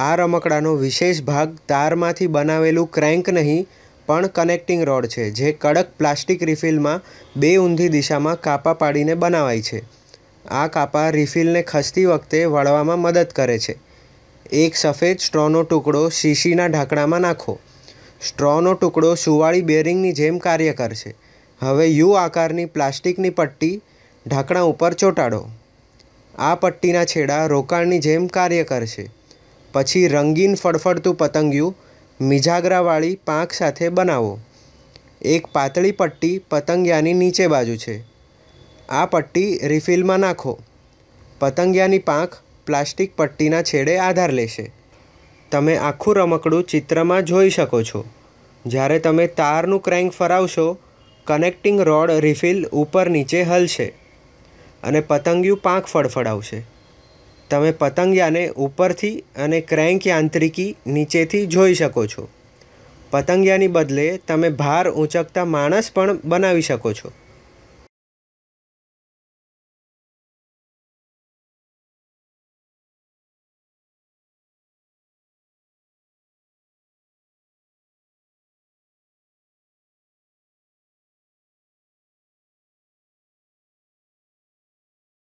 આ રમકડાનો વિશેષ ભાગ તારમાંથી બનાવેલું ક્રેન્ક નહીં પણ કનેક્ટિંગ રોડ છે જે કડક પ્લાસ્ટિક રિફિલમાં બે ઊંધી દિશામાં કાપા પાડીને બનાવાય છે આ કાપા રિફિલને ખસતી વખતે વળવામાં મદદ કરે છે એક સફેદ સ્ટ્રોનો ટુકડો શીશીના ઢાંકણામાં નાખો સ્ટ્રોનો ટુકડો સુવાળી બેરિંગની જેમ કાર્ય કરશે હવે યુ આકારની પ્લાસ્ટિકની પટ્ટી ઢાંકણા ઉપર ચોંટાડો આ પટ્ટીના છેડા રોકાણની જેમ કાર્ય કરશે પછી રંગીન ફળફળતું પતંગિયું મિજાગરાવાળી પાંખ સાથે બનાવો એક પાતળી પટ્ટી પતંગિયાની નીચે બાજુ છે આ પટ્ટી રિફિલમાં નાખો પતંગિયાની પાંખ પ્લાસ્ટિક પટ્ટીના છેડે આધાર લેશે તમે આખું રમકડું ચિત્રમાં જોઈ શકો છો જ્યારે તમે તારનું ક્રેન્ક ફરાવશો કનેક્ટિંગ રોડ રિફિલ ઉપર નીચે હલશે અને પતંગિયું પાંખ ફડફડાવશે તમે પતંગિયાને ઉપરથી અને ક્રેન્ક યાંત્રિકી નીચેથી જોઈ શકો છો પતંગિયાની બદલે તમે ભાર ઊંચકતા માણસ પણ બનાવી શકો છો